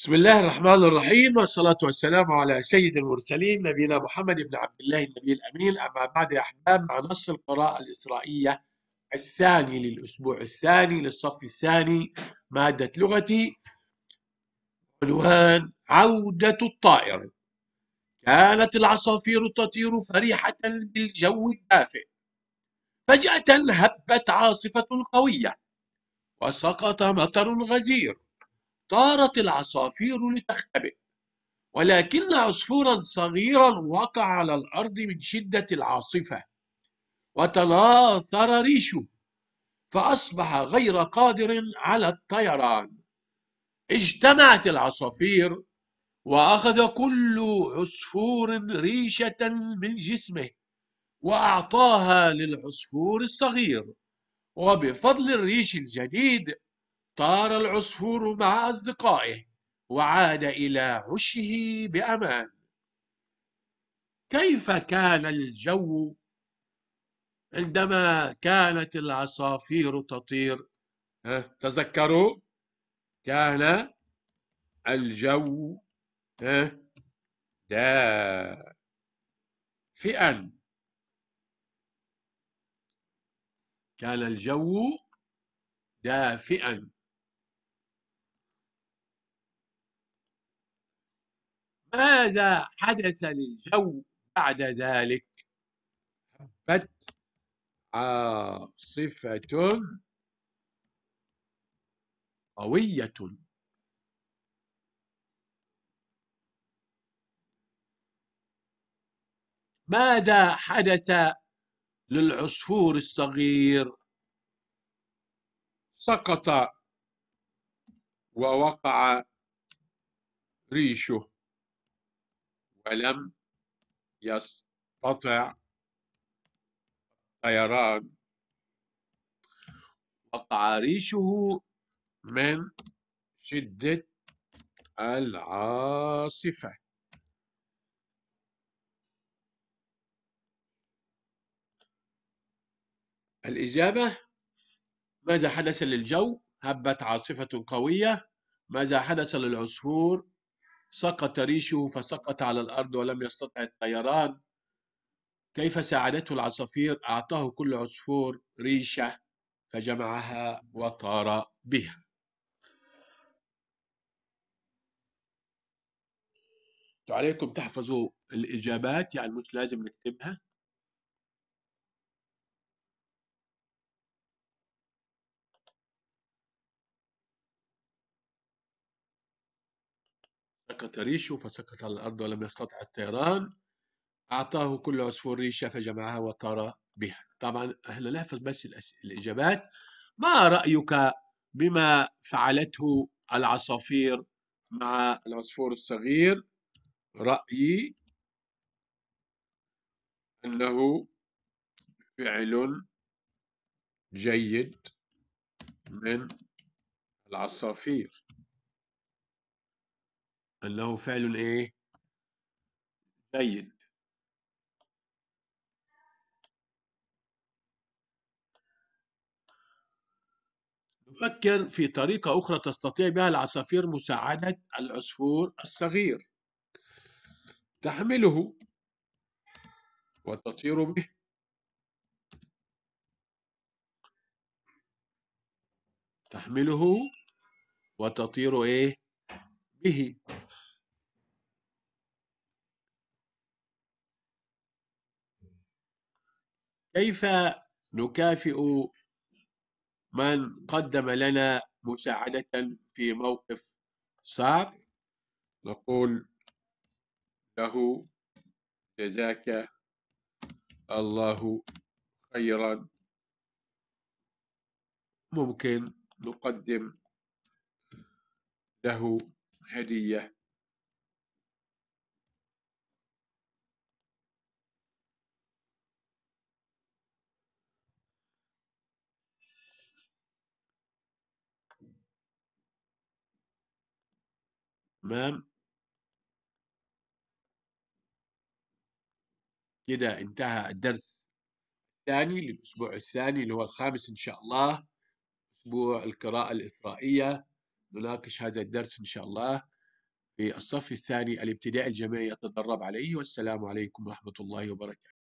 بسم الله الرحمن الرحيم والصلاة والسلام على سيد المرسلين نبينا محمد بن عبد الله النبي الأمين أما بعد يا أحباب مع نص القراءة الإسرائية الثاني للأسبوع الثاني للصف الثاني مادة لغتي عنوان عودة الطائر كانت العصافير تطير فرحة بالجو الدافئ فجأة هبت عاصفة قوية وسقط مطر غزير اضطرت العصافير لتختبئ ولكن عصفورا صغيرا وقع على الأرض من شدة العاصفة وتلاثر ريشه فأصبح غير قادر على الطيران اجتمعت العصافير وأخذ كل عصفور ريشة من جسمه وأعطاها للعصفور الصغير وبفضل الريش الجديد طار العصفور مع أصدقائه وعاد إلى عشه بأمان كيف كان الجو عندما كانت العصافير تطير تذكروا كان الجو دافئا كان الجو دافئا ماذا حدث للجو بعد ذلك هبت عاصفة آه، قوية ماذا حدث للعصفور الصغير سقط ووقع ريشه ولم يستطع الطيران وتعريشه من شدة العاصفة الإجابة ماذا حدث للجو؟ هبت عاصفة قوية ماذا حدث للعصفور؟ سقط ريشه فسقط على الأرض ولم يستطع الطيران كيف ساعدته العصافير أعطاه كل عصفور ريشة فجمعها وطار بها عليكم تحفظوا الإجابات يعني مش لازم نكتبها سقط ريشه فسقط على الأرض ولم يستطع الطيران أعطاه كل عصفور ريشة فجمعها وطار بها طبعا احنا نحفظ بس الإجابات ما رأيك بما فعلته العصافير مع العصفور الصغير رأيي أنه فعل جيد من العصافير أنه فعل إيه؟ جيد نفكر في طريقة أخرى تستطيع بها العصافير مساعدة العصفور الصغير تحمله وتطير به تحمله وتطير إيه به كيف نكافئ من قدم لنا مساعدة في موقف صعب نقول له جزاك الله خيرا ممكن نقدم له هدية تمام كده انتهى الدرس الثاني للأسبوع الثاني اللي هو الخامس إن شاء الله أسبوع القراءة الاسرائيليه نناقش هذا الدرس إن شاء الله في الصف الثاني الابتدائي الجميع يتدرب عليه والسلام عليكم ورحمة الله وبركاته